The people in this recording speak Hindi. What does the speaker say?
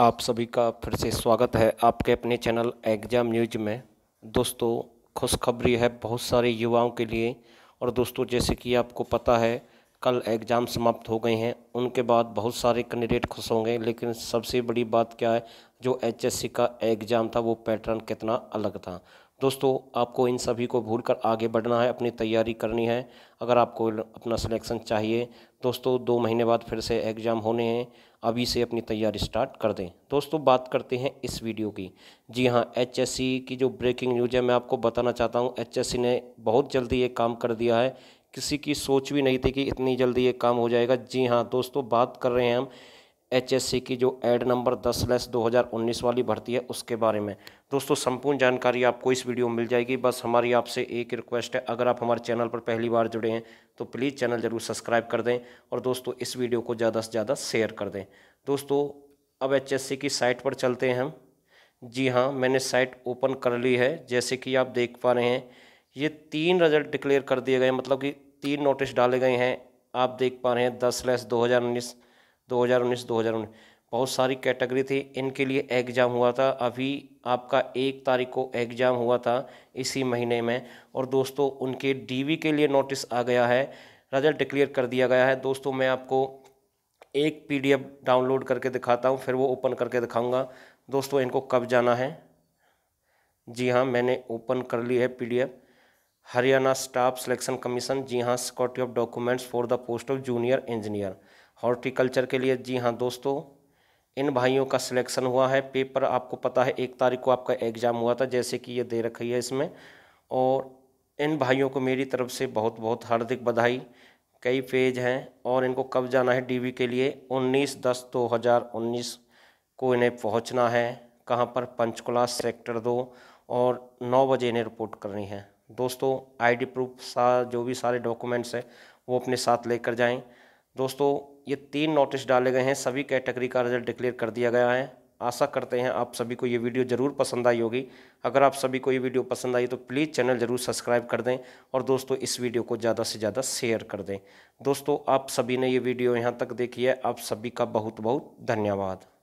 आप सभी का फिर से स्वागत है आपके अपने चैनल एग्जाम न्यूज में दोस्तों खुशखबरी है बहुत सारे युवाओं के लिए और दोस्तों जैसे कि आपको पता है कल एग्ज़ाम समाप्त हो गए हैं उनके बाद बहुत सारे कैंडिडेट खुश होंगे लेकिन सबसे बड़ी बात क्या है जो एचएससी का एग्ज़ाम था वो पैटर्न कितना अलग था दोस्तों आपको इन सभी को भूल कर आगे बढ़ना है अपनी तैयारी करनी है अगर आपको अपना सिलेक्शन चाहिए दोस्तों दो महीने बाद फिर से एग्ज़ाम होने हैं अभी से अपनी तैयारी स्टार्ट कर दें दोस्तों बात करते हैं इस वीडियो की जी हाँ एच की जो ब्रेकिंग न्यूज है मैं आपको बताना चाहता हूँ एच ने बहुत जल्दी ये काम कर दिया है किसी की सोच भी नहीं थी कि इतनी जल्दी ये काम हो जाएगा जी हाँ दोस्तों बात कर रहे हैं हम एचएससी की जो एड नंबर दस लैस दो हज़ार उन्नीस वाली भर्ती है उसके बारे में दोस्तों संपूर्ण जानकारी आपको इस वीडियो में मिल जाएगी बस हमारी आपसे एक रिक्वेस्ट है अगर आप हमारे चैनल पर पहली बार जुड़े हैं तो प्लीज़ चैनल ज़रूर सब्सक्राइब कर दें और दोस्तों इस वीडियो को ज़्यादा से ज़्यादा शेयर कर दें दोस्तों अब एच की साइट पर चलते हैं हम जी हाँ मैंने साइट ओपन कर ली है जैसे कि आप देख पा रहे हैं ये तीन रिजल्ट डिक्लेयर कर दिए गए मतलब कि तीन नोटिस डाले गए हैं आप देख पा रहे हैं दस लैस दो हज़ार उन्नीस 2019 2019 बहुत सारी कैटेगरी थी इनके लिए एग्ज़ाम हुआ था अभी आपका एक तारीख को एग्ज़ाम हुआ था इसी महीने में और दोस्तों उनके डीवी के लिए नोटिस आ गया है रिजल्ट डिक्लेयर कर दिया गया है दोस्तों मैं आपको एक पीडीएफ डाउनलोड करके दिखाता हूँ फिर वो ओपन करके दिखाऊँगा दोस्तों इनको कब जाना है जी हाँ मैंने ओपन कर ली है पी हरियाणा स्टाफ सिलेक्शन कमीशन जी हाँ security of documents for the post of junior engineer horticulture के लिए जी हाँ दोस्तों इन भाइयों का सिलेक्शन हुआ है पेपर आपको पता है एक तारीख को आपका एग्ज़ाम हुआ था जैसे कि ये दे रखी है इसमें और इन भाइयों को मेरी तरफ से बहुत बहुत हार्दिक बधाई कई पेज हैं और इनको कब जाना है डीवी के लिए 19 दस 2019 को इन्हें पहुंचना है कहाँ पर पंचकुला सेक्टर दो और नौ बजे इन्हें रिपोर्ट करनी है दोस्तों आईडी प्रूफ सा जो भी सारे डॉक्यूमेंट्स हैं वो अपने साथ लेकर जाएं दोस्तों ये तीन नोटिस डाले गए हैं सभी कैटेगरी का रिजल्ट डिक्लेयर कर दिया गया है आशा करते हैं आप सभी को ये वीडियो ज़रूर पसंद आई होगी अगर आप सभी को ये वीडियो पसंद आई तो प्लीज़ चैनल ज़रूर सब्सक्राइब कर दें और दोस्तों इस वीडियो को ज़्यादा से ज़्यादा शेयर कर दें दोस्तों आप सभी ने ये वीडियो यहाँ तक देखी है आप सभी का बहुत बहुत धन्यवाद